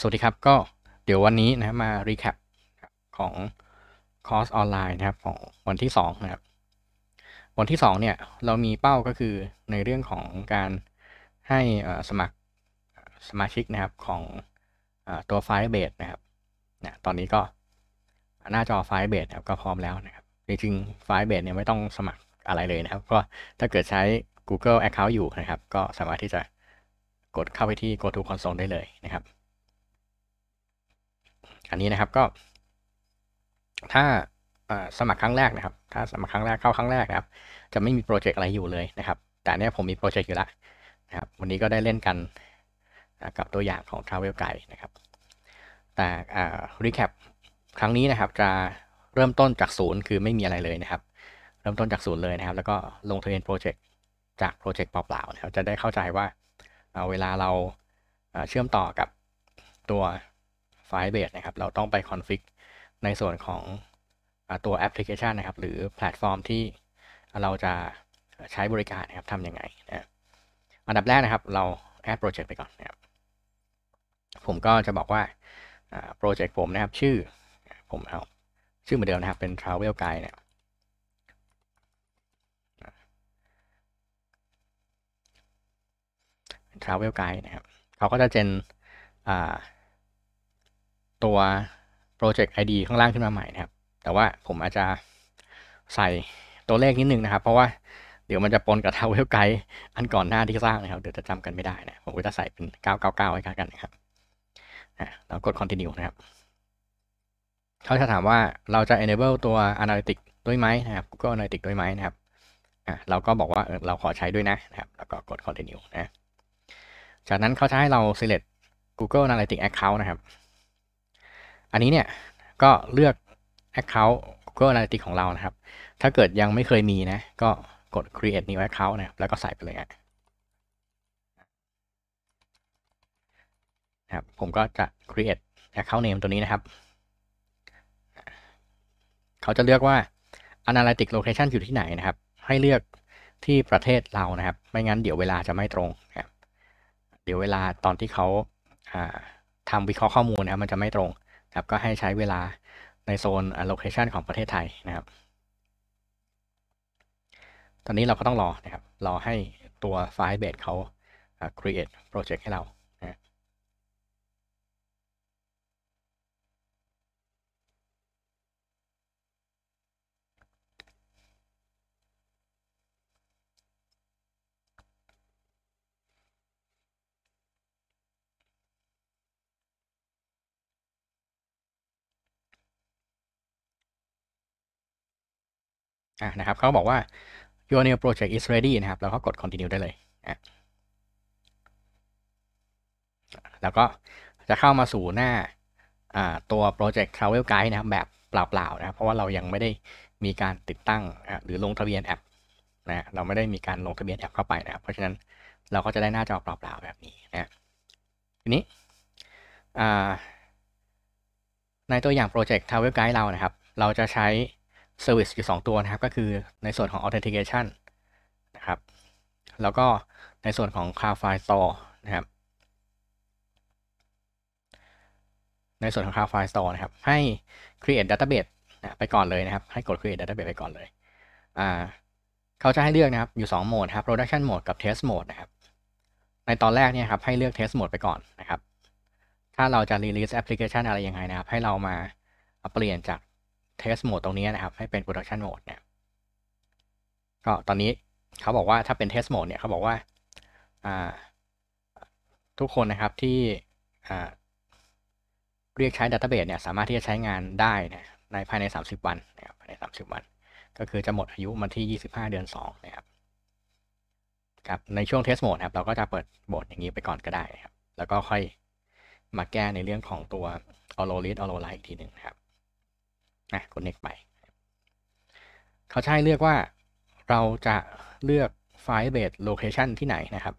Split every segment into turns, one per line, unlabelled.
สวัสดีครับก็เดี๋ยววันนี้นะมารีแคปของคอร์สออนไลน์นะครับของวันที่2นะครับวันที่2เนี่ยเรามีเป้าก็คือในเรื่องของการให้สมัครสมาชิกนะครับของตัวไฟล์เบสนะครับนะตอนนี้ก็หน้าจอไฟล์เบสครับก็พร้อมแล้วนะครับจริงไฟล์เบสเนี่ยไม่ต้องสมัครอะไรเลยนะครับ ก็ถ้าเกิดใช้ Google Account อยู่นะครับ ก็สามารถที่จะกดเข้าไปที่ Go to Console ได้เลยนะครับอันนี้นะครับก็ ถ้าสมัครครั้งแรกนะครับ ถ้าสมัครครั้งแรกเข้าครั้งแรกนะครับ จะไม่มีโปรเจกต์อะไรอยู่เลยนะครับ แต่เนี้ยผมมีโปรเจกต์อยู่ละนะครับวันนี้ก็ได้เล่นกันกับตัวอย่างของ Travel Guide นะครับแต่รีแคปครั้งนี้นะครับจะเริ่มต้นจากศูนย์คือไม่มีอะไรเลยนะครับ เริ่มต้นจากศูนย์เลยนะครับ แล้วก็ลงทะเบียนโปรเจกต์ จากโปรเจกต์เปล่าๆนะครับจะได้เข้าใจว่าเวลาเราเชื่อมต่อกับตัวไฟเบ b นะครับ เราต้องไปคอนฟิกในส่วนของตัวแอปพลิเคชันนะครับ หรือแพลตฟอร์มที่เราจะใช้บริการนะครับทำยังไงนะ อันดับแรกนะครับ เราแอดโปรเจกต์ไปก่อนนะครับ ผมก็จะบอกว่า โปรเจกต์ผมนะครับ ชื่อผมเอาชื่อเหมือนเดิมนะครับ เป็น Travel Guide เนี่ยทราเวลไกด์นะครับ เขาก็จะเจนตัว project ID ข้างล่างขึ้นมาใหม่นะครับ แต่ว่าผมอาจจะใส่ตัวเลขนิดนึงนะครับ เพราะว่าเดี๋ยวมันจะปนกับทาวเวลไกด์อันก่อนหน้าที่สร้างนะครับ เดี๋ยวจะจำกันไม่ได้นะ ผมก็จะใส่เป็น 999ไว้กันนะครับแล้วกด continue นะครับ เขาจะถามว่าเราจะ enable ตัว analytics ด้วยไหมนะครับ Google Analytics ด้วยไหมนะครับ เราก็บอกว่าเราขอใช้ด้วยนะนะครับแล้วก็กด continue นะ จากนั้นเขาจะให้เรา select Google Analytics account นะครับอันนี้เนี่ยก็เลือก Account Google Analytics ของเรานะครับ ถ้าเกิดยังไม่เคยมีนะก็กด create new account นะครับแล้วก็ใส่ไปเลยนะครับผมก็จะ create account name ตัวนี้นะครับ เขาจะเลือกว่า analytics location อยู่ที่ไหนนะครับ ให้เลือกที่ประเทศเรานะครับ ไม่งั้นเดี๋ยวเวลาจะไม่ตรงครับเดี๋ยวเวลาตอนที่เขาทำวิเคราะห์ข้อมูลนะมันจะไม่ตรงครับก็ให้ใช้เวลาในโซน location ของประเทศไทยนะครับ ตอนนี้เราก็ต้องรอนะครับ รอให้ตัวไฟล์เบสเขา create project ให้เราอ่ะนะครับเขาบอกว่า your new project is ready นะครับแล้วก็กด continue ได้เลยอ่ะแล้วก็จะเข้ามาสู่หน้าตัว project travel guide นะครับแบบเปล่าๆนะครับ เพราะว่าเรายังไม่ได้มีการติดตั้งหรือลงทะเบียนแอปนะเราไม่ได้มีการลงทะเบียนแอปเข้าไปนะครับ เพราะฉะนั้นเราก็จะได้หน้าจอเปล่าๆแบบนี้นะทีนี้ในตัวอย่างโปรเจกต์ Travel Guide เรานะครับ เราจะใช้ Service อยู่ 2 ตัวนะครับก็คือในส่วนของ Authentication นะครับแล้วก็ในส่วนของ c l o u d f l r e Store นะครับในส่วนของ c l o u d f l r e Store นะครับให้ Create Database นะไปก่อนเลยนะครับ ให้กด Create Database ไปก่อนเลยอ่าเขาจะให้เลือกนะครับอยู่ 2โหมดครับ Production Mode กับ Test Mode นะครับในตอนแรกเนี่ยครับให้เลือก Test Mode ไปก่อนนะครับ ถ้าเราจะ Release Application อะไรยังไงนะครับให้เรามาเปลี่ยนจากทสโหมดตรงนี้นะครับ ให้เป็นโปรดักชันโหมดเนี่ยก็ตอนนี้เขาบอกว่าถ้าเป็นเทสโหมดเนี่ยเขาบอกว่าทุกคนนะครับที่เรียกใช้ัตต้าเบสเนี่ยสามารถที่จะใช้งานได้นะในภายใน 30วันนะครับภายใน 30 วัน ก็คือจะหมดอายุมาที่ 25 เดือน2นะครับครับในช่วงเทสโหมดครับเราก็จะเปิดโหมดอย่างนี้ไปก่อนก็ได้ครับแล้วก็ค่อยมาแก้ในเรื่องของตัวออโรลิสออโรไลอีกทีหนึ่งครับนะคนเนคไปเขาใช้เลือกว่าเราจะเลือกไฟล์เบสโลเคชันที่ไหนนะครับ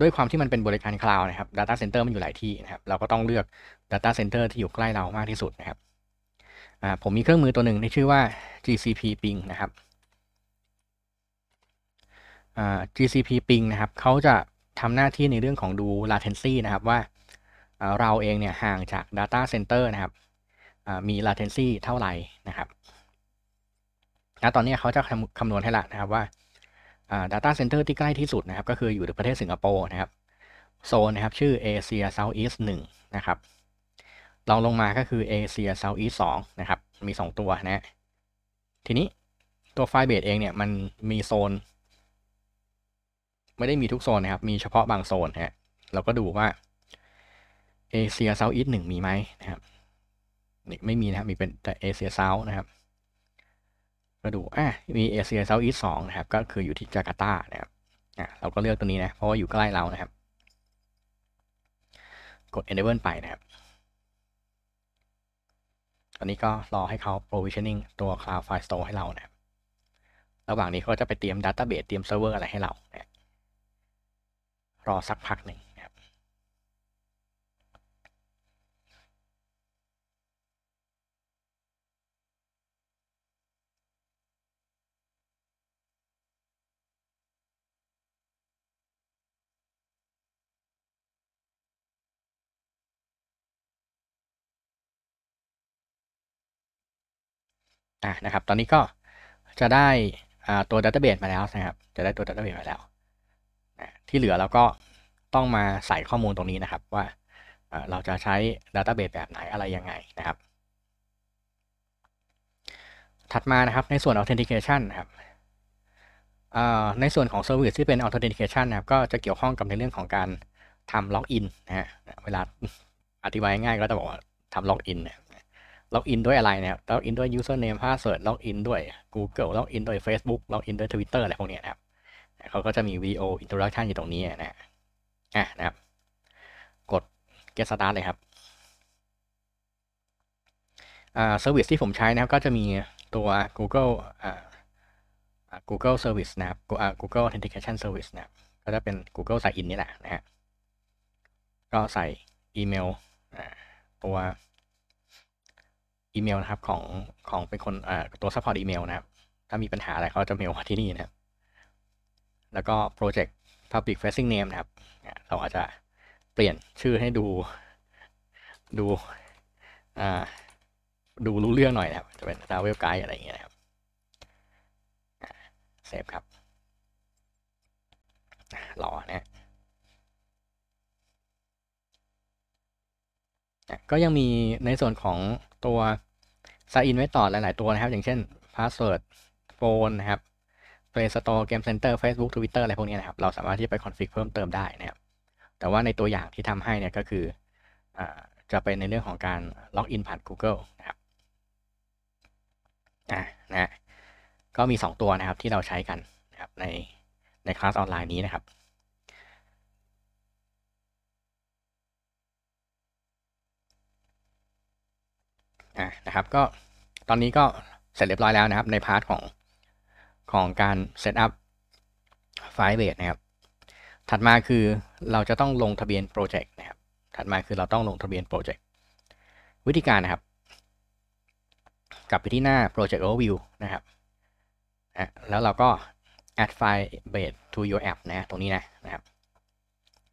ด้วยความที่มันเป็นบริการคลาวด์นะครับ Data Center มันอยู่หลายที่นะครับเราก็ต้องเลือก Data Center ที่อยู่ใกล้เรามากที่สุดนะครับผมมีเครื่องมือตัวหนึ่งที่ชื่อว่า GCP Ping นะครับ GCP Ping นะครับเขาจะทำหน้าที่ในเรื่องของดู latency นะครับว่าเราเองเนี่ยห่างจาก Data Center นะครับมี latency เท่าไหร่นะครับนะตอนนี้เขาจะคำนวณให้ละนะครับว่า Data Center ที่ใกล้ที่สุดนะครับ ก็คืออยู่ในประเทศสิงคโปร์นะครับ โซนนะครับชื่อเเอชียเซาท์อีสต์หนึ่งนะครับลองลงมาก็คือเเอชียเซาท์อีสต์สองนะครับมี 2 ตัวนะทีนี้ตัวไฟเบดเองเนี่ยมันมีโซน ไม่ได้มีทุกโซนนะครับ มีเฉพาะบางโซนฮะเราก็ดูว่าเอเชียเซาท์อีสต์หนึ่งมีไหมนะครับไม่มีนะครับมีเป็นแต่เอเชียเซาท์นะครับก็ดูอ่ะมีเอเชียเซาท์อีสต์สองนะครับ ก็คืออยู่ที่จาการ์ตานะครับอ่ะเราก็เลือกตัวนี้นะ เพราะว่าอยู่ใกล้เรานะครับ กด enable ไปนะครับตอนนี้ก็รอให้เขา provisioning ตัว cloud file store ให้เรานะครับระหว่างนี้เขาจะไปเตรียม database เตรียมเซิร์ฟเวอร์อะไรให้เรานะรอสักพักหนึ่งอ่ะนะครับตอนนี้ก็จะได้ตัวด d ต t a b เบ e มาแล้วนะครับจะได้ตัวด d ต t a b เบ e มาแล้ว ที่เหลือเราก็ต้องมาใส่ข้อมูลตรงนี้นะครับ ว่าเราจะใช้ด d ต t a b เบ e แบบไหนอะไรยังไงนะครับ ถัดมานะครับในส่วน Authentication นะครับในส่วนของ Service ที่เป็น Authentication นะครับก็จะเกี่ยวข้องกับในเรื่องของการทำล็อกอินนะฮะเวลาอธิบายง่ายก็จะบอกว่าทำล็อกอินเนี่ยล็อกอินด้วยอะไรนะครับ ล็อกอินด้วย username password ล็อกอินด้วย Google ล็อกอินด้วย Facebook ล็อกอินด้วย Twitter อะไรพวกนี้นะครับ เขาก็จะมี VO introduction อยู่ตรงนี้นะอ่ะนะครับ กด get start เลยครับ อ่า service ที่ผมใช้นะครับก็จะมีตัว Google อ่า Google Service นะครับ Google Authentication Service นะครับก็จะเป็น Google Sign In นี่แหละนะฮะ ก็ใส่อีเมลตัวอีเมลนะครับของของเป็นคนอ่ตัวซัพพอร์ตอีเมลนะครับ ถ้ามีปัญหาอะไรเขาจะเมลมาที่นี่นะครับ แล้วก็ปรเจกต์ public facing name นะครับ เราอาจจะเปลี่ยนชื่อให้ดู ดูอ่าดูรู้เรื่องหน่อยนะครับ จะเป็นดาวเวลไกด์อะไรอย่างเงี้ยนะครับเซฟครับรอนะ ก็ยังมีในส่วนของตัวซาอินไว้ต่อหลายๆตัวนะครับ อย่างเช่นพาสเวิร์ด โฟน นะครับ Play Store Game Center Facebook Twitter อะไรพวกนี้นะครับ เราสามารถที่ไปคอนฟิกเพิ่มเติมได้นะครับ แต่ว่าในตัวอย่างที่ทำให้เนี่ยก็คืออจะไปในเรื่องของการล็อกอินผ่าน Google นะครับ อ่ะนะก็มี 2 ตัวนะครับที่เราใช้กันนะครับในในคลาสออนไลน์นี้นะครับ อ่านะครับก็ตอนนี้ก็เสร็จเรียบร้อยแล้วนะครับ ในพาร์ทของของการเซตอัพไฟล์เบสนะครับ ถัดมาคือเราจะต้องลงทะเบียนโปรเจกต์นะครับถัดมาคือเราต้องลงทะเบียนโปรเจกต์วิธีการนะครับ กลับไปที่หน้า Project Overview นะครับแล้วเราก็ add file base to your app นะตรงนี้นะนะครับ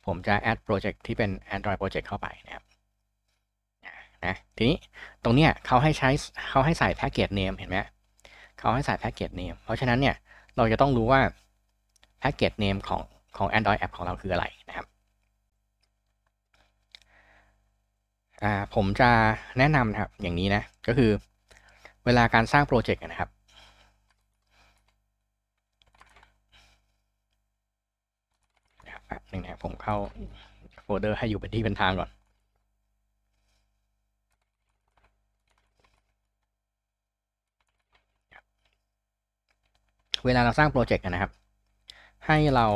ผมจะ add project ที่เป็น Android project เข้าไปนะครับนะทีนี้ตรงเนี้ยเขาให้ใช้เขาให้ใส่แพ็กเกจเนมเห็นไหมเขาให้ใส่แพ็กเกจเนมเพราะฉะนั้นเนี่ยเราจะต้องรู้ว่าแพ็กเกจเนมของของ Android App ของเราคืออะไรนะครับ ผมจะแนะนำนะครับอย่างนี้นะก็คือเวลาการสร้างโปรเจกต์นะครับหนึ่งนะผมเข้าโฟลเดอร์ให้อยู่เป็นที่เป็นทางก่อนเวลาเราสร้างโปรเจกต์นะครับ ให้เรา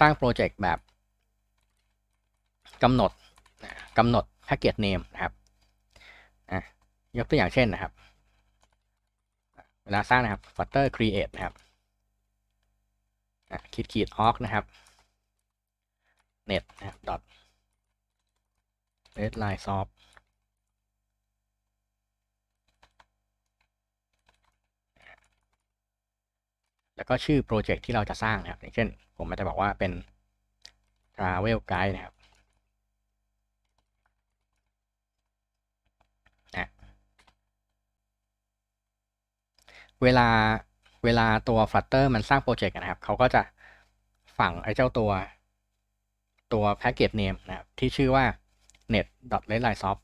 สร้างโปรเจกต์แบบกำหนดกำหนดแพ็กเกจเนมนะครับยกตัวอย่างเช่นนะครับ เวลาสร้างนะครับ flutter create นะครับคิดขีด org นะครับ net นะครับ dot redline soft แล้วก็ชื่อโปรเจกต์ที่เราจะสร้างนะครับ อย่างเช่นผมจะบอกว่าเป็น travel guide นะครับ เวลาเวลาตัว Flutter มันสร้างโปรเจกต์นะครับ เขาก็จะฝังไอ้เจ้าตัวตัวแพ็กเกจเนมนะครับ ที่ชื่อว่า net l e t l i s o f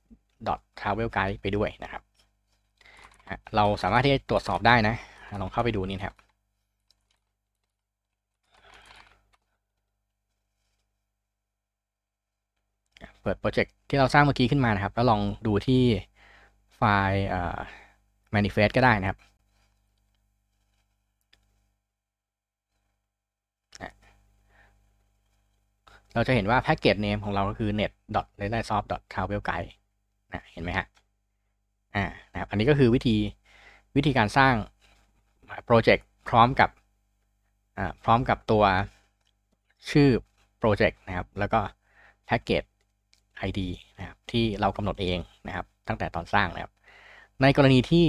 t travel guide ไปด้วยนะครับ เราสามารถที่จะตรวจสอบได้นะ ลองเข้าไปดูนี่ครับเปิดโปรเจกต์ที่เราสร้างเมื่อกี้ขึ้นมานะครับแล้วลองดูที่ไฟล์ manifest ก็ได้นะครับเราจะเห็นว่าแพ็กเกจเนมของเราก็คือ net dot l e t s o f t travel guide นะเห็นไหมฮะอ่านะครับอันนี้ก็คือวิธีวิธีการสร้างโปรเจกต์พร้อมกับอ่าพร้อมกับตัวชื่อโปรเจกต์นะครับแล้วก็แพ็กเกจ ID นะครับที่เรากำหนดเองนะครับตั้งแต่ตอนสร้างนะครับ ในกรณีที่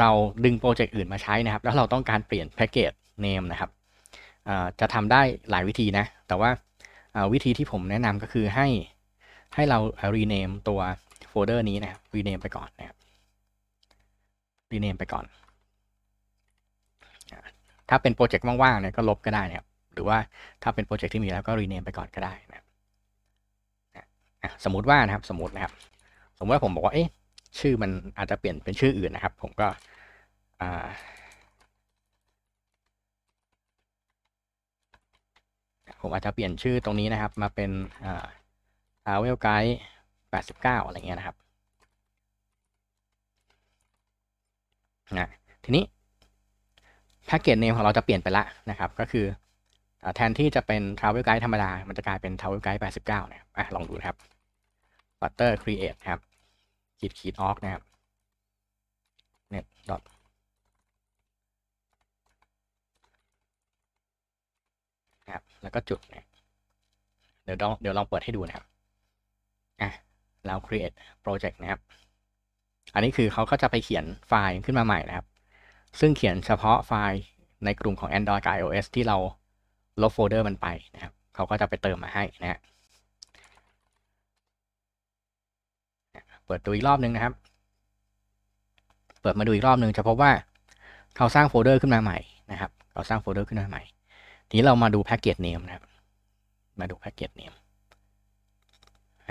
เราดึงโปรเจกต์อื่นมาใช้นะครับ แล้วเราต้องการเปลี่ยนแพ็กเกจเนมนะครับจะทำได้หลายวิธีนะแต่ว่าวิธีที่ผมแนะนำก็คือให้ให้เรา rename ตัวโฟลเดอร์นี้นะ rename ไปก่อนนะครับ rename ไปก่อน ถ้าเป็นโปรเจกต์ว่างๆเนี่ยก็ลบก็ได้นะครับหรือว่าถ้าเป็นโปรเจกต์ที่มีแล้วก็ rename ไปก่อนก็ได้นะครับสมมติว่านะครับ สมมตินะครับ สมมติว่าผมบอกว่า เอ๊ะชื่อมันอาจจะเปลี่ยนเป็นชื่ออื่นนะครับ ผมก็ ผมอาจจะเปลี่ยนชื่อตรงนี้นะครับ มาเป็นทาวเวลไกด์แปดสิบเก้าอะไรเงี้ยนะครับนะทีนี้แพ็กเกจเนมของเราจะเปลี่ยนไปละนะครับ ก็คือแทนที่จะเป็น Travel Guide ธรรมดา มันจะกลายเป็น Travel Guide 89นก้าเนี่ะลองดูนะครับ Butter Create ครับขีดขีด o อ g นะครับ net dot ครับ แล้วก็จุดนะเดี๋ยวลองเดี๋ยวลองเปิดให้ดูนะครับ อ่ะ แล้ว create project นะครับ อันนี้คือเขาก็จะไปเขียนไฟล์ขึ้นมาใหม่นะครับ ซึ่งเขียนเฉพาะไฟล์ในกลุ่มของ Android กับ iOS ที่เราลบโฟลเดอร์มันไปนะครับ เขาก็จะไปเติมมาให้นะฮะเปิดดูอีกรอบนึงนะครับ เปิดมาดูอีกรอบนึงจะพบว่าเราสร้างโฟลเดอร์ขึ้นมาใหม่นะครับเราสร้างโฟลเดอร์ขึ้นมาใหม่ ทีนี้เรามาดูแพ็กเกจเนมนะครับ มาดูแพ็กเกจเนม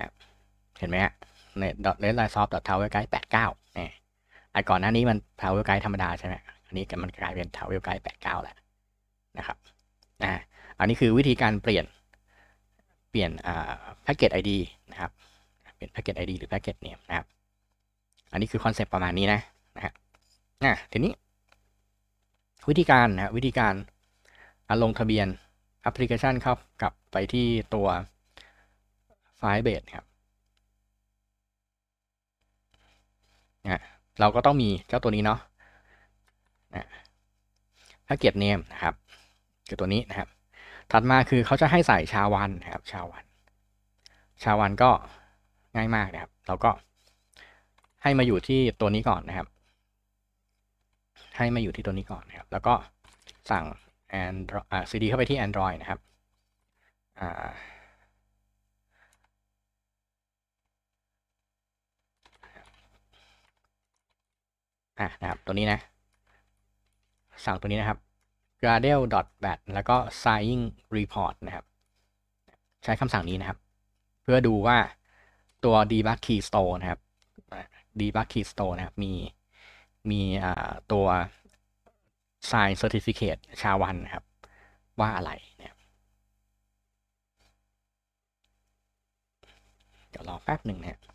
ครับเห็นไหมฮะใน .netlinesoft t o w e l guide 89นี่ไอก่อนหน้านี้มัน t o w e l guide ธรรมดาใช่ไหมอันนี้มันกลายเป็น t o w e l guide 89 แล้วนะครับอ่าอันนี้คือวิธีการเปลี่ยนเปลี่ยนอ่าแพ็กเกจดีนะครับเป็น packet id หรือ packet name นะครับ อันนี้คือคอนเซปต์ประมาณนี้นะนะฮะอ่ะ ทีนี้ วิธีการนะวิธีการลงทะเบียนแอปพลิเคชันเข้ากลับไปที่ตัว ไฟล์เบสครับนะเราก็ต้องมีเจ้าตัวนี้เนาะแพ็กเกจเนมนะครับ คือตัวนี้นะครับ ถัดมาคือเขาจะให้ใส่ชาวันนะครับ ชาวันชาวันก็ง่ายมากนะครับ เราก็ให้มาอยู่ที่ตัวนี้ก่อนนะครับ ให้มาอยู่ที่ตัวนี้ก่อนนะครับ แล้วก็สั่ง Android CD เข้าไปที่ Android นะครับ อ่าอ่ะนะครับ ตัวนี้นะ สั่งตัวนี้นะครับ gradle bat แล้วก็ signing report นะครับ ใช้คำสั่งนี้นะครับ เพื่อดูว่าตัว debug k e y s t o r e นะครับ debug k e y s t o r e นะครับ มี มี ตัว sign certificate ชาวันนะครับ ว่าอะไรนะครับเดี๋ยวรอแป๊บหนึ่งนะครับ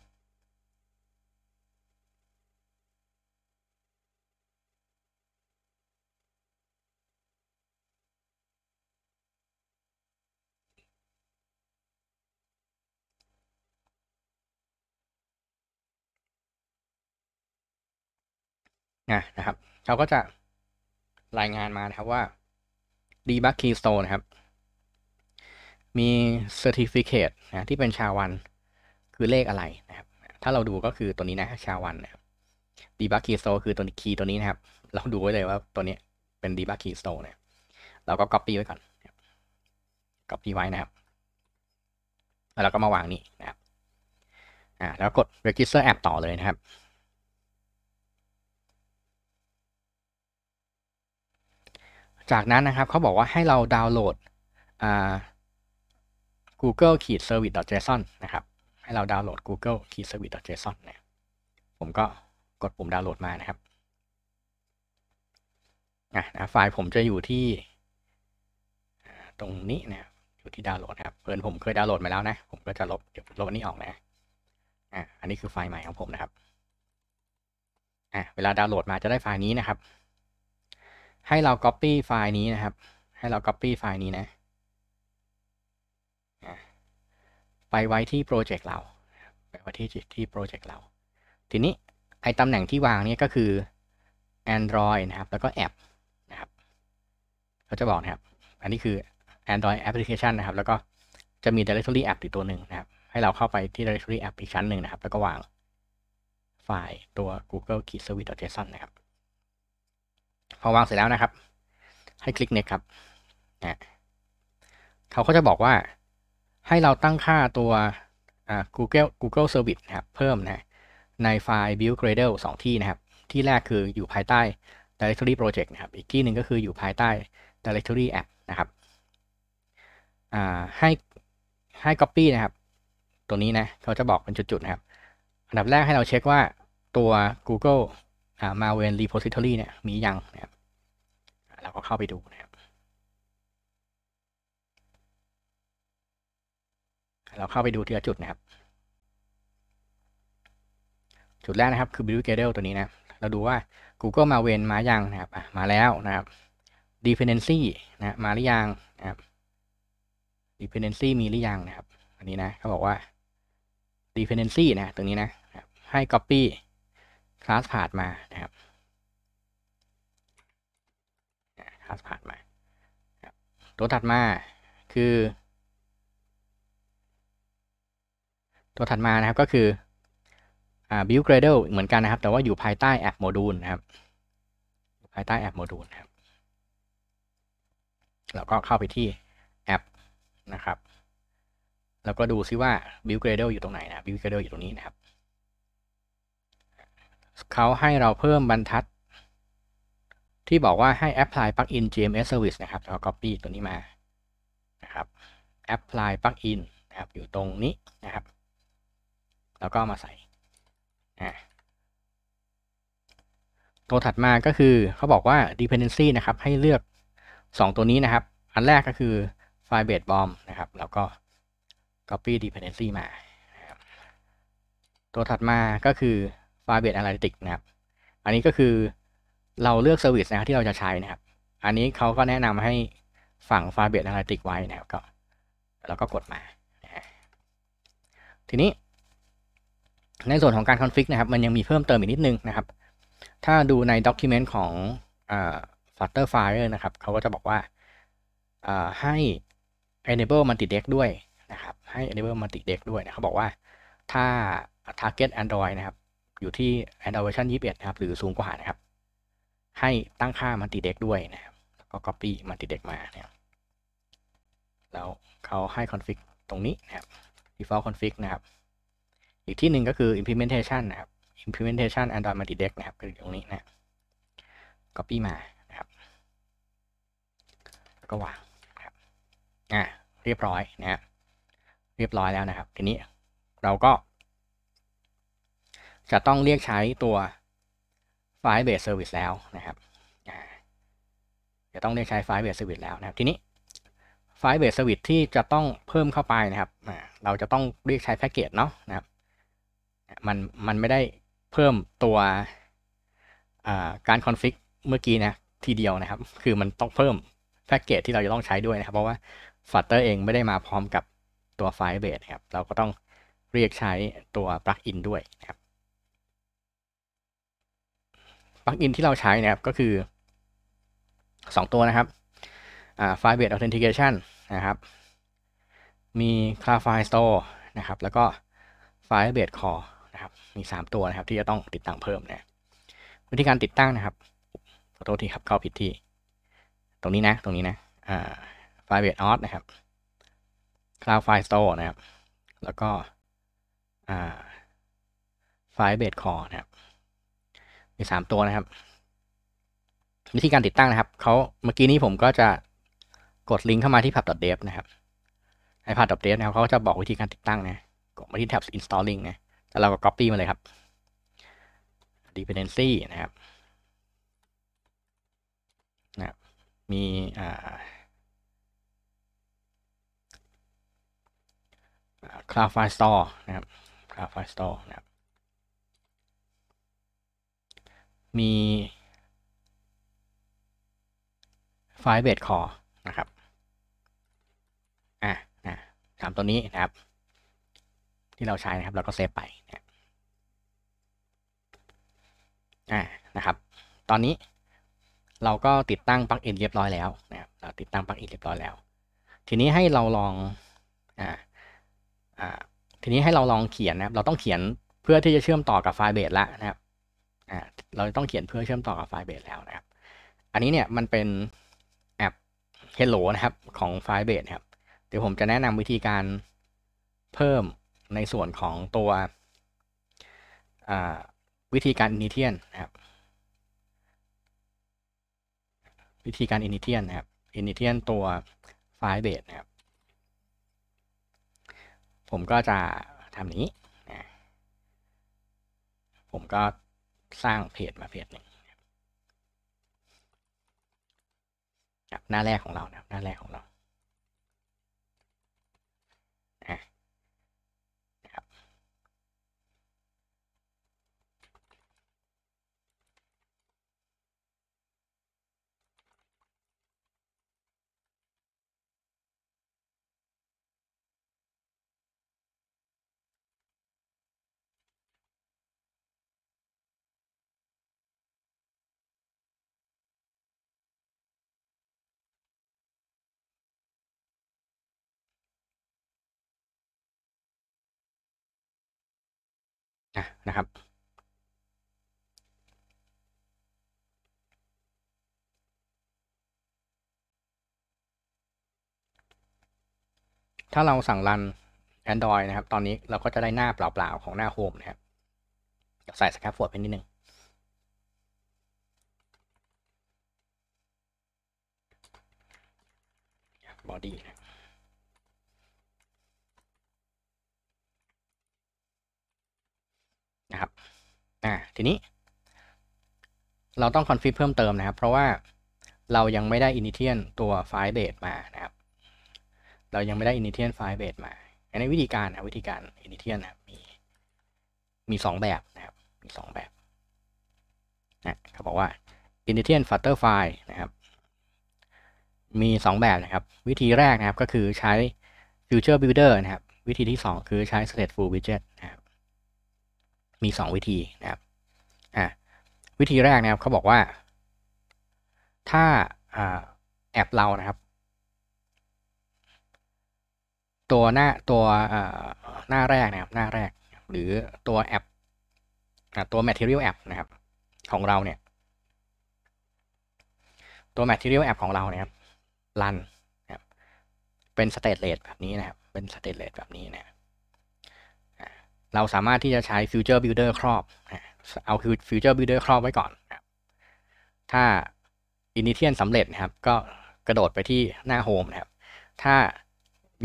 นะครับ เขาก็จะรายงานมานะครับว่า debug keystone นะครับมี certificate นะที่เป็นชาวันคือเลขอะไรนะครับ ถ้าเราดูก็คือตัวนี้นะชาวันนะครับ debug keystone คือตัวคีย์ตัวนี้นะครับเราดูไว้เลยว่าตัวนี้เป็น debug keystone นะเราก็ copy ไว้ก่อน copy ไว้นะครับแล้วเราก็มาวางนี่นะครับอ่าแล้วกด register app ต่อเลยนะครับจากนั้นนะครับเขาบอกว่าให้เราดาวน์โหลด google service json นะครับให้เราดาวน์โหลด google service json เนี่ยผมก็กดปุ่มดาวน์โหลดมานะครับนะนะไฟล์ผมจะอยู่ที่ตรงนี้นะอยู่ที่ดาวน์โหลดครับ เพื่อนผมเคยดาวน์โหลดมาแล้วนะผมก็จะลบเดี๋ยวลบอันนี้ออกนะอ่อันนี้คือไฟล์ใหม่ของผมนะครับอ่เวลาดาวน์โหลดมาจะได้ไฟล์นี้นะครับให้เรา Copy ไฟล์นี้นะครับ ให้เรา Copy ไฟล์นี้นะไปไว้ที่โปรเจกต์เรา ไปไว้ที่ที่โปรเจกต์เรา ทีนี้ไอตำแหน่งที่วางนี่ก็คือ Android นะครับ แล้วก็แอปนะครับเขาจะบอกนะครับ อันนี้คือ Android Application นะครับ แล้วก็จะมี Directory App อีกตัวหนึ่งนะครับ ให้เราเข้าไปที่ Directory App อีกชั้นหนึ่งนะครับ แล้วก็วางไฟล์ตัว google k i d service json นะครับพอวางเสร็จแล้วนะครับ ให้คลิก next ครับ เขาก็จะบอกว่าให้เราตั้งค่าตัว Google Google Service นะครับเพิ่มนะในไฟล์ build gradle 2ที่นะครับ ที่แรกคืออยู่ภายใต้ directory project นะครับ อีกที่หนึ่งก็คืออยู่ภายใต้ directory app นะครับให้ให้ copy นะครับตัวนี้นะ เขาจะบอกเป็นจุดๆนะครับ อันดับแรกให้เราเช็คว่าตัว Google มาเวนรีโพสิทอรี่เนี่ยมียังนะครับเราก็เข้าไปดูนะครับ เราเข้าไปดูทีละจุดนะครับ จุดแรกนะครับคือ build gradle ตัวนี้นะ เราดูว่า Google มาเวนมายังนะครับมาแล้วนะครับ dependency นะมาหรือยังนะครับ dependency มีหรือยังนะครับ อันนี้นะเขาบอกว่า dependency นะตรงนี้นะ ให้ copy คลาสผ่านมานะครับคลาสผ่านมาตัวถัดมาคือตัวถัดมานะครับก็คือ build gradle เหมือนกันนะครับ แต่ว่าอยู่ภายใต้ app module นะครับภายใต้ app module นะครับแล้วก็เข้าไปที่แอปนะครับแล้วก็ดูซิว่า build gradle อยู่ตรงไหนนะ build gradle อยู่ตรงนี้นะครับเขาให้เราเพิ่มบรรทัดที่บอกว่าให้ apply plugin GMS service นะครับ เรา copy ตัวนี้มา นะครับ apply plugin นะครับอยู่ตรงนี้นะครับ แล้วก็มาใส่ ตัวถัดมาก็คือเขาบอกว่า dependency นะครับ ให้เลือก 2 ตัวนี้นะครับ อันแรกก็คือไฟล์ s e bomb นะครับ แล้วก็ copy dependency มา ตัวถัดมาก็คือฟ b i ดแอนาลิติกนะครับ อันนี้ก็คือเราเลือกเซอร์วิสนะครับที่เราจะใช้นะครับ อันนี้เขาก็แนะนำให้ฝั่ง f a เบดแอนาลิติกไว้นะครับก็แล้วก็กดมา ทีนี้ในส่วนของการคอนฟิกนะครับ มันยังมีเพิ่มเติมอีกนิดนึงนะครับ ถ้าดูในด็อกิเมนต์ของฟตอร์ไฟเออร์นะครับเขาก็จะบอกว่าให้ enable multi-deck ด้วยนะครับ ให้ enable multi-deck ด้วยนะเขาบอกว่าถ้า target Android นะครับอยู่ที่ Android version 21นะครับ หรือ สูงกว่านะครับ ให้ตั้งค่ามัลติเด็กด้วยนะครับแล้วก็ copy มัลติเด็กมานะครับแล้วเขาให้ config ตรงนี้นะครับ default config นะครับ อีกที่หนึ่งก็คือ implementation นะครับ implementation Android มัลติเด็กนะครับ ก็อยู่ตรงนี้นะ copy มานะครับ แล้วก็วางนะครับอ่ะเรียบร้อยนะครับ เรียบร้อยแล้วนะครับ ทีนี้เราก็จะต้องเรียกใช้ตัว file based service แล้วนะครับจะต้องเรียกใช้ file based service แล้วนะครับ ทีนี้ file based service ที่จะต้องเพิ่มเข้าไปนะครับ เราจะต้องเรียกใช้แพ็กเกจเนาะนะครับ มันมันไม่ได้เพิ่มตัวการคอนฟิกเมื่อกี้นะทีเดียวนะครับ คือมันต้องเพิ่มแพ็กเกจที่เราจะต้องใช้ด้วยนะครับ เพราะว่า Flutter เองไม่ได้มาพร้อมกับตัว Firebase ครับ เราก็ต้องเรียกใช้ตัวปลั๊กอินด้วยนะครับปลั๊กอินที่เราใช้นะครับก็คือ 2 ตัวนะครับไฟล์เบสออเทนติเคชันนะครับมี c l a r i f y Store นะครับแล้วก็ไฟล์เบสคอนะครับมี 3 ตัวนะครับ ที่จะต้องติดตั้งเพิ่มนะวิธีการติดตั้งนะครับขอโทษทีครับเข้าผิดที่ ตรงนี้นะตรงนี้นะไฟล์เบสออสนะครับ c l a r i f y Store นะครับแล้วก็ไฟล์เบสคอนะครับมีสามตัวนะครับ วิธีการติดตั้งนะครับเขาเมื่อกี้นี้ผมก็จะกดลิงก์เข้ามาที่ pub.dev นะครับใน p u b เดฟนะครับเขาจะบอกวิธีการติดตั้งนะกดมาที่แท็บ installing นะแล้วเราก็ copy มาเลยครับ dependency นะครับนะมีอ่า Cloud File Store นะครับ Cloud File Store นะครับมีไฟเบสคอนะครับอ่ะนะสามตัวนี้นะครับที่เราใช้นะครับเราก็เซฟไปนะอ่ะนะครับ ตอนนี้เราก็ติดตั้งปลั๊กอินเรียบร้อยแล้วนะครับเราติดตั้งปลั๊กอินเรียบร้อยแล้ว ทีนี้ให้เราลองอ่าอ่าทีนี้ให้เราลองเขียนนะครับเราต้องเขียนเพื่อที่จะเชื่อมต่อกับไฟเบสละนะครับ่าเราต้องเขียนเพื่อเชื่อมต่อกับไฟเบสแล้วนะครับ อันนี้เนี่ยมันเป็นแอป Hello นะครับของไฟเบสครับ เดี๋ยวผมจะแนะนำวิธีการเพิ่มในส่วนของตัววิธีการอินิเทียนนะครับ วิธีการอินิเทียนนะครับอินิเทียนตัวไฟล์เบสนะครับ ผมก็จะทำนี้ผมก็สร้างเพจมาเพจหนึ่งครับหน้าแรกของเรานะครับหน้าแรกของเรานะครับ ถ้าเราสั่งรัน Android นะครับ ตอนนี้เราก็จะได้หน้าเปล่า ๆ ของหน้าโฮมนะครับใส่สครับร์ดไปนิดนึงบอดี้นะอ่าทีนี้เราต้องคอนฟิกเพิ่มเติมนะครับ เพราะว่าเรายังไม่ได้อินิเทียนตัวไฟล์เบสมานะครับ เรายังไม่ได้อินิเทียนไฟล์เบสมาอันนี้วิธีการนะวิธีการอินิเทียนนะมีมีสองแบบนะครับมีสองแบบนะเขาบอกว่า Initial Flutter File นะครับมี 2 แบบนะครับ วิธีแรกนะครับก็คือใช้ Future Builder นะครับ วิธีที่ 2คือใช้ Stateful Widget นะครับมี 2 วิธีนะครับ อ่าวิธีแรกนะครับเขาบอกว่า ถ้าแอปเรานะครับ ตัวหน้าตัวหน้าแรกนะครับหน้าแรกหรือตัวแอปตัว material app นะครับของเราเนี่ยตัว material app ของเราเนี่ยครับรันนะครับเป็น s t a t e rate แบบนี้นะครับเป็น s t a t e rate แบบนี้นะเราสามารถที่จะใช้ Future Builder ครอบ เอา Future Builder ครอบไว้ก่อนถ้า Initian สำเร็จนะครับ ก็กระโดดไปที่หน้า Home นะครับ ถ้า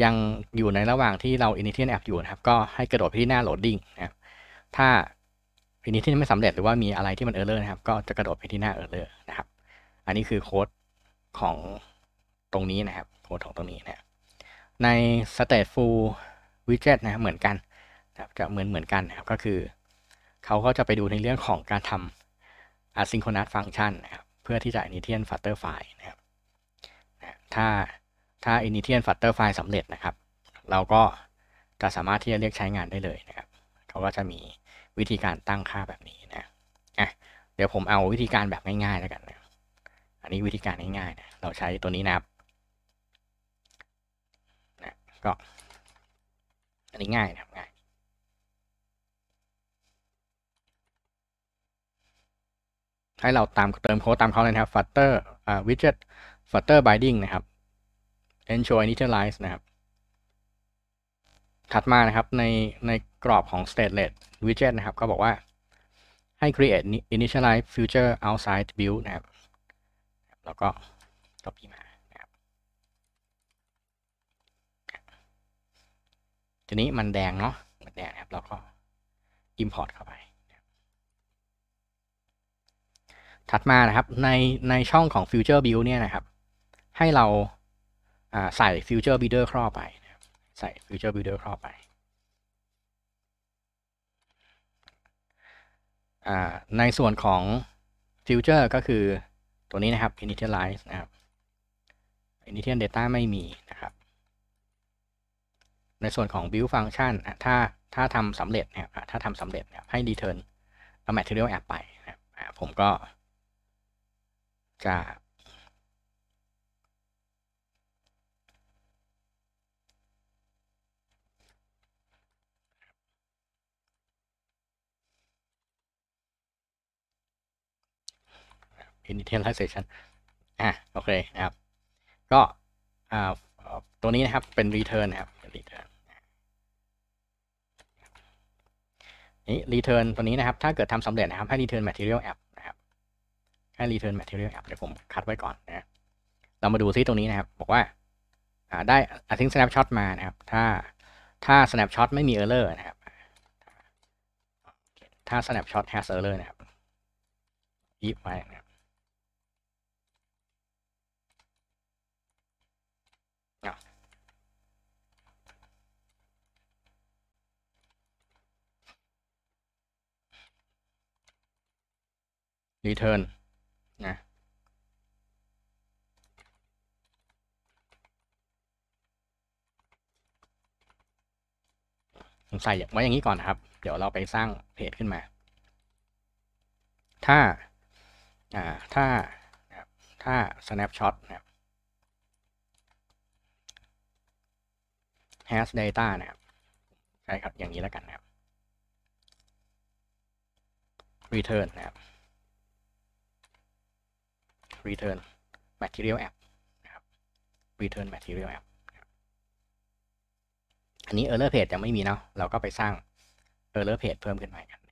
ยังอยู่ในระหว่างที่เรา i n i t i a l App อยู่นะครับ ก็ให้กระโดดไปที่หน้า Loading นะครับถ้า Initian ไม่สำเร็จหรือว่ามีอะไรที่มัน Error นะครับ ก็จะกระโดดไปที่หน้า Error นะครับ อันนี้คือโค้ดของตรงนี้นะครับ โค้ดของตรงนี้นะใน Stateful Widget นะเหมือนกันจะเหมือนเหมือนกันนะครับก็คือเขาก็จะไปดูในเรื่องของการทำ asynchronous function นะครับ เพื่อที่จะ initial flutter file นะครับถ้าถ้า initial flutter file สำเร็จนะครับเราก็จะสามารถที่จะเรียกใช้งานได้เลยนะครับเขาก็จะมีวิธีการตั้งค่าแบบนี้นะอ่ะเดี๋ยวผมเอาวิธีการแบบง่ายๆแล้วกันนะอันนี้วิธีการง่ายๆนะเราใช้ตัวนี้นะครับนะก็อันนี้ง่ายนะครับง่ายให้เราตามเติมโค้ดตามเขาเลยนะครับ flutter อ่า widget flutter binding นะครับ ensure initialize นะครับ ถัดมานะครับในในกรอบของ stateless widget นะครับก็บอกว่าให้ create initialize future outside build นะครับแล้วก็ copy มานะครับทีนี้มันแดงเนาะ มันแดงนะครับ เราก็ import เข้าไปถัดมานะครับในในช่องของ Future Build เนี่ยนะครับ ให้เราใส่ Future Builder ครอบไปใส่ Future Builder ครอบไปในส่วนของ Future ก็คือตัวนี้นะครับ Initialize นะครับ Initial Data ไม่มีนะครับ ในส่วนของ Build Function ถ้าถ้าทำสำเร็จนะครับถ้าทำสำเร็จนะครับให้ Return a Material App ไปผมก็จะอิน i t i a l i z a t i o n อ่ะโอเคนะครับก็อ่าตัวนี้นะครับเป็น return นะครับเป็น return นี่ return ตัวนี้นะครับ ถ้าเกิดทำสำเร็จนะครับ ให้ return material app ให้ return material app เดี๋ยวผมคัดไว้ก่อนนะเรามาดูซิตรงนี้นะครับ บอกว่าได้ async snapshot มานะครับ ถ้าถ้า snapshot ไม่มี error นะครับ ถ้า snapshot has error นะครับยิบไว้นะครับรีเทิร์นใส่ไว้อย่างนี้ก่อนนะครับ เดี๋ยวเราไปสร้างเพจขึ้น มา ถ้าอ่าถ้า ถ้า snapshot นะครับ has data นะครับใช่ครับอย่างนี้แล้วกันนะครับ return นะครับ return material app นะครับ return material app อันนี้ error page ยังไม่มีเนาะ เราก็ไปสร้าง error page เพิ่มขึ้นมากัน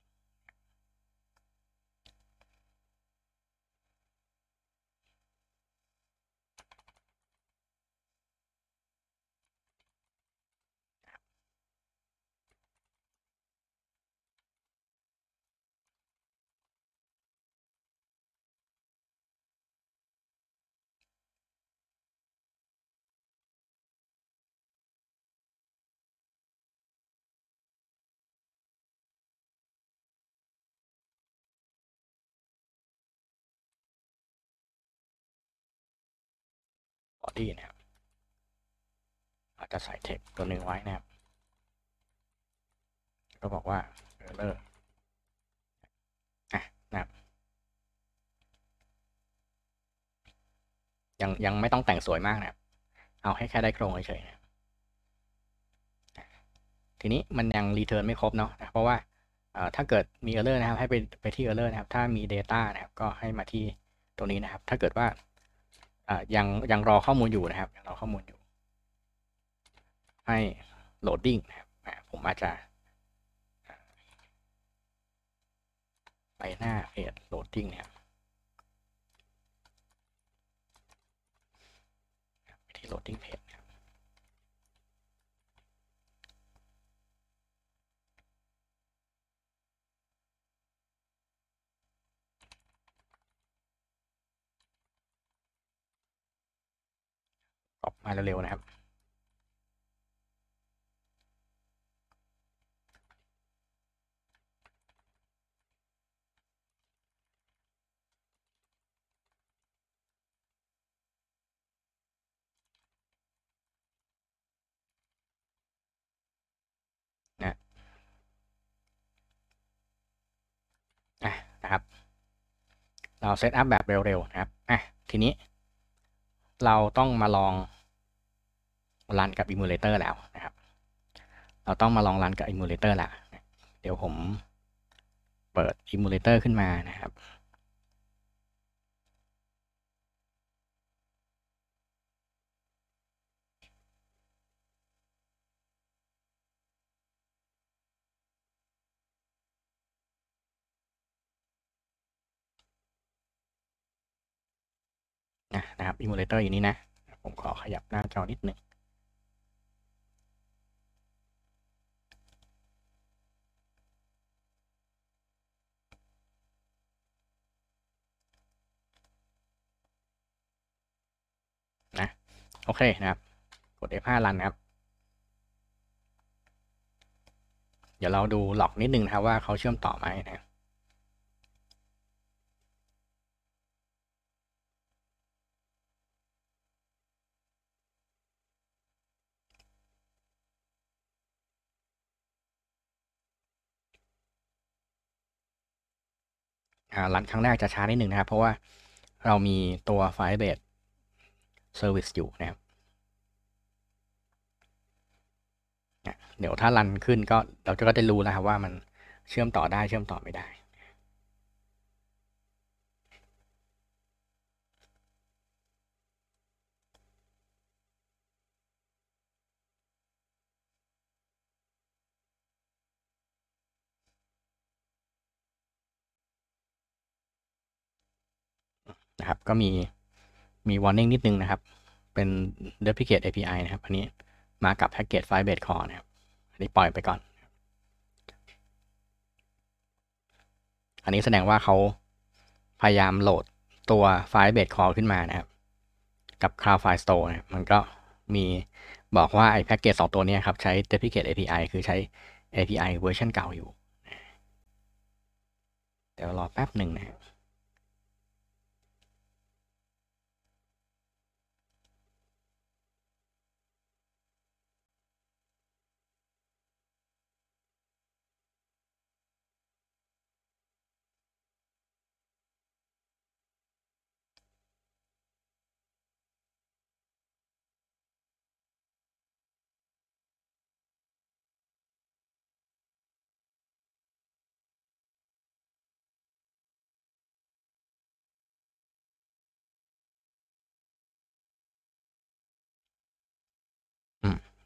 อดี้นะครับอาจจะใส่เทปตัวหนึ่งไว้นะครับ ก็บอกว่าเ r r o r อ่ะนะครับยังยังไม่ต้องแต่งสวยมากนะครับ เอาให้แค่ได้โครงเฉยๆนะทีนี้มันยังรีเทิร์นไม่ครบเนาะเพราะว่าถ้าเกิดมี error นะครับ ให้ไปไปที่ error นะครับ ถ้ามี data นะครับก็ให้มาที่ตรงนี้นะครับถ้าเกิดว่ายังยังรอข้อมูลอยู่นะครับยังรอข้อมูลอยู่ ให้โหลดดิ้งนะครับผมอาจจะ ไปหน้าเพจโหลดดิ้งนะครับที่โหลดดิ้งเพจออกมาเร็วๆนะ ครับนะ ครับ เราเซตอัพแบบเร็วๆนะครับอ่ะทีนี้ เราต้องมาลองรันกับอิมูเลเตอร์แล้วนะครับ เราต้องมาลองรันกับอิมูเลเตอร์ละ เดี๋ยวผมเปิดอิมูเลเตอร์ขึ้นมานะครับนะครับอิมูเลเตอร์อยู่นี่นะ ผมขอขยับหน้าจอนิดหนึ่งโอเคนะครับกด F5 รันนะครับ เดี๋ยวเราดูหลอกนิดนึงนะครับว่าเขาเชื่อมต่อไหมนะรันครั้งแรกจะช้านิดหนึ่งนะครับ เพราะว่าเรามีตัวไฟเบด Service อยู่นะครับ เดี๋ยวถ้ารันขึ้นก็เราก็จะรู้ แล้วครับว่ามันเชื่อมต่อได้เชื่อมต่อ ไม่ ได้นะครับก็มีมี warning นิดนึงนะครับ เป็น duplicate API นะครับ อันนี้มากับแพ็กเกจ Firebase ์นะครับอันนี้ปล่อยไปก่อน อันนี้แสดงว่าเขาพยายามโหลดตัว Firebase ์ขึ้นมานะครับ กับ c l o u d f l r e Store นะมันก็มีบอกว่า ไอ้แพ็กเกจ2ตัวนี้ครับ ใช้ duplicate API คือใช้ API เวอร์ชันเก่าอยู่เดี๋ยวรอแป๊บหนึ่งนะครับ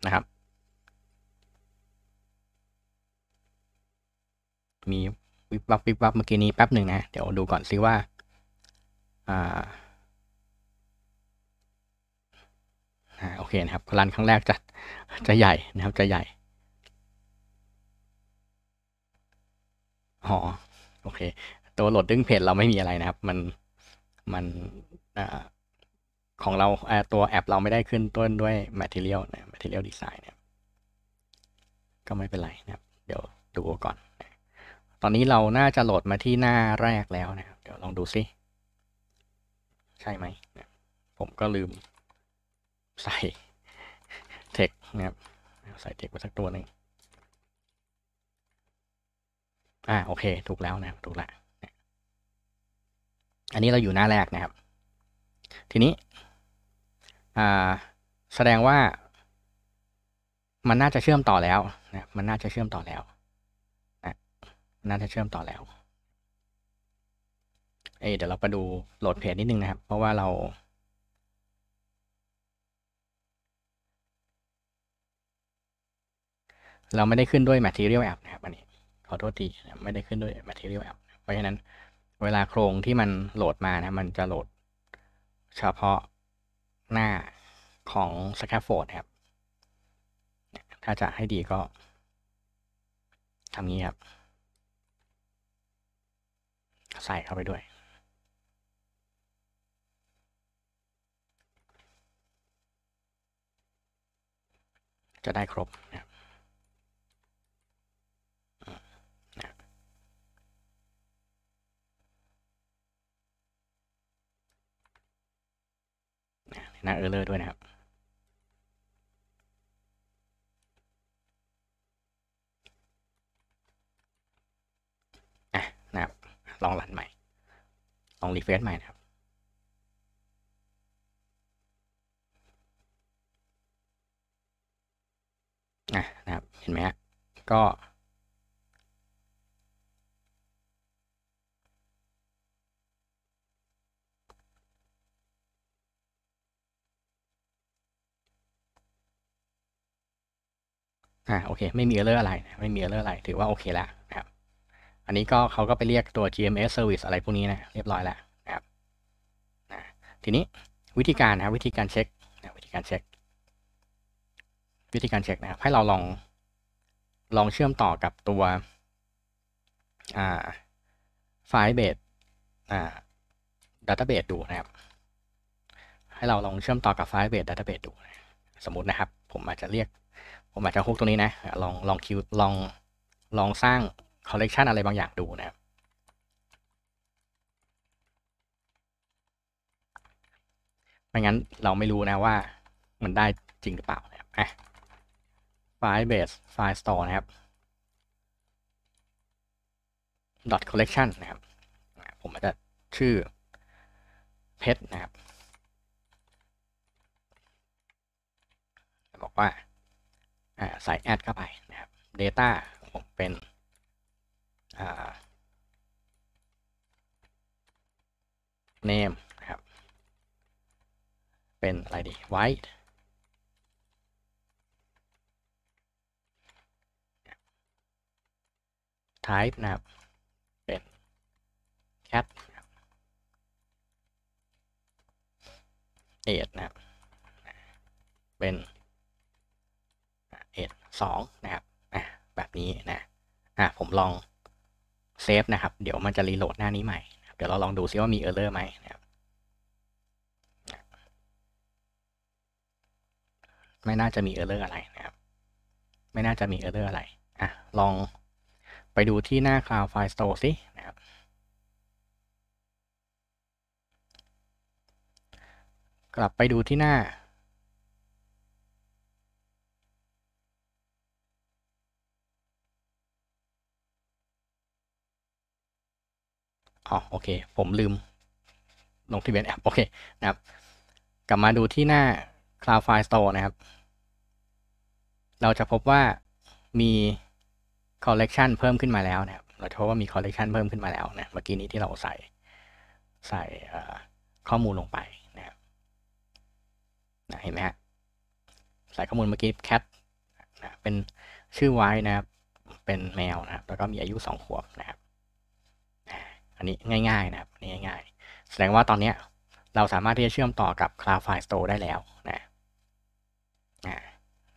นะครับ มีวิบวับวิบวับเมื่อกี้นี้แป๊บหนึ่งนะ เดี๋ยวดูก่อนซิว่าอ่าโอเคนะครับรันครั้งแรกจะ จะใหญ่นะครับ จะใหญ่หอโอเค ตัวโหลดดึงเพจเราไม่มีอะไรนะครับ มันมันอ่าของเราตัวแอปเราไม่ได้ขึ้นต้นด้วย Material นะ Material Design นะก็ไม่เป็นไรนะครับ เดี๋ยวดูก่อน ตอนนี้เราน่าจะโหลดมาที่หน้าแรกแล้วนะครับ เดี๋ยวลองดูซิใช่ไหม ผมก็ลืมใส่เทคนะครับใส่เทคไปสักตัวหนึ่งอ่าโอเคถูกแล้วนะถูกละอันนี้เราอยู่หน้าแรกนะครับ ทีนี้แสดงว่ามันน่าจะเชื่อมต่อแล้วนะมันน่าจะเชื่อมต่อแล้วนะน่าจะเชื่อมต่อแล้ว เอเดี๋ยวเราไปดูโหลดเพจนิดนึงนะครับ เพราะว่าเรา เราไม่ได้ขึ้นด้วย Material App นะครับอันนี้ขอโทษทีไม่ได้ขึ้นด้วย Material App เพราะฉะนั้นเวลาโครงที่มันโหลดมานะมันจะโหลดเฉพาะหน้าของสแคฟโฟดครับ ถ้าจะให้ดีก็ทำงี้ครับ ใส่เข้าไปด้วย จะได้ครบนะครับหน้าเออร์เลอร์ด้วยนะครับอะนะครับ ลองรันใหม่ ลอง รีเฟรชใหม่นะครับ อ่ะ นะครับ เห็นไหมฮะ ก็อ่าโอเคไม่มีเออร์อะไรไม่มีเออร์อะไรถือว่าโอเคแล้วนะครับ อันนี้ก็เขาก็ไปเรียกตัว GMS service อะไรพวกนี้นะเรียบร้อยแล้วนะครับนะทีนี้วิธีการนะวิธีการเช็คนะวิธีการเช็ค วิธีการเช็คนะให้เราลองลองเชื่อมต่อกับตัวไฟล์เบสดัตต้าเบสดูนะครับให้เราลองเชื่อมต่อกับไฟล์เบสดัตต้าเบสดูสมมตินะครับ ผมอาจจะเรียกผมอาจจะฮุกตรงนี้นะลอง ลองคิวลอง ลองสร้างคอลเลกชันอะไรบางอย่างดูนะครับไม่งั้นเราไม่รู้ นะ ว่ามันได้จริง หรือ เปล่านะครับไฟล์เบสไฟล์สตอร์นะ ครับ dot collection นะ ครับ ผมอาจจะชื่อเพชรนะ ครับบอกว่าใส่แอดเข้าไปนะครับ Data ผมเป็นเนมนะครับ เป็นอะไรดี white type นะครับเป็น cat เอ e นะครับเป็น2นะครับแบบนี้นะอ่ผมลองเซฟนะครับ เดี๋ยวมันจะรีโหลดหน้านี้ใหม่เดี๋ยวเราลองดูซิว่ามีเออร์เลอร์ไหมนะครับไม่น่าจะมีเออร์เลอร์อะไรนะครับ ไม่น่าจะมีเออร์เลอร์อะไรอ่ะลองไปดูที่หน้า Cloud File Store สินะครับกลับไปดูที่หน้าอ๋อโอเค ผมลืมลงทะเบียนแอปโอเคนะครับกลับมาดูที่หน้า c l o u d f l e Store นะครับ เราจะพบว่ามี collection เพิ่มขึ้นมาแล้วนะครับ เราจะพบว่ามี collection เพิ่มขึ้นมาแล้วนะเมื่อกี้นี้ที่เราใส่ใส่ข้อมูลลงไปนะครับนะเห็นไหมฮะใส่ข้อมูลเมื่อกี้ cat นะเป็นชื่อไว้นะครับ เป็นแมวนะครับ แล้วก็มีอายุ 2ขวบนะครับอันนี้ ง่ายๆนะครับอันนี้ง่ายๆ แสดงว่าตอนนี้เราสามารถที่จะเชื่อมต่อกับ c l o u d f l r e Store ได้แล้วนะ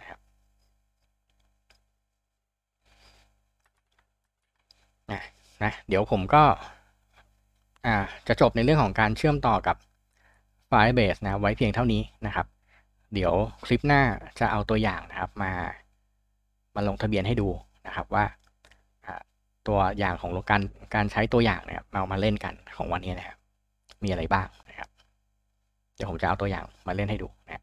นะครับนะนะเดี๋ยวผมก็จะจบในเรื่องของการเชื่อมต่อกับ Firebase นะไว้เพียงเท่านี้นะครับ เดี๋ยวคลิปหน้าจะเอาตัวอย่างนะครับมามาลงทะเบียนให้ดูนะครับว่าตัวอย่างของการการใช้ตัวอย่างนะครับเอามาเล่นกันของวันนี้นะครับ มีอะไรบ้างนะครับ เดี๋ยวผมจะเอาตัวอย่างมาเล่นให้ดูนะครับ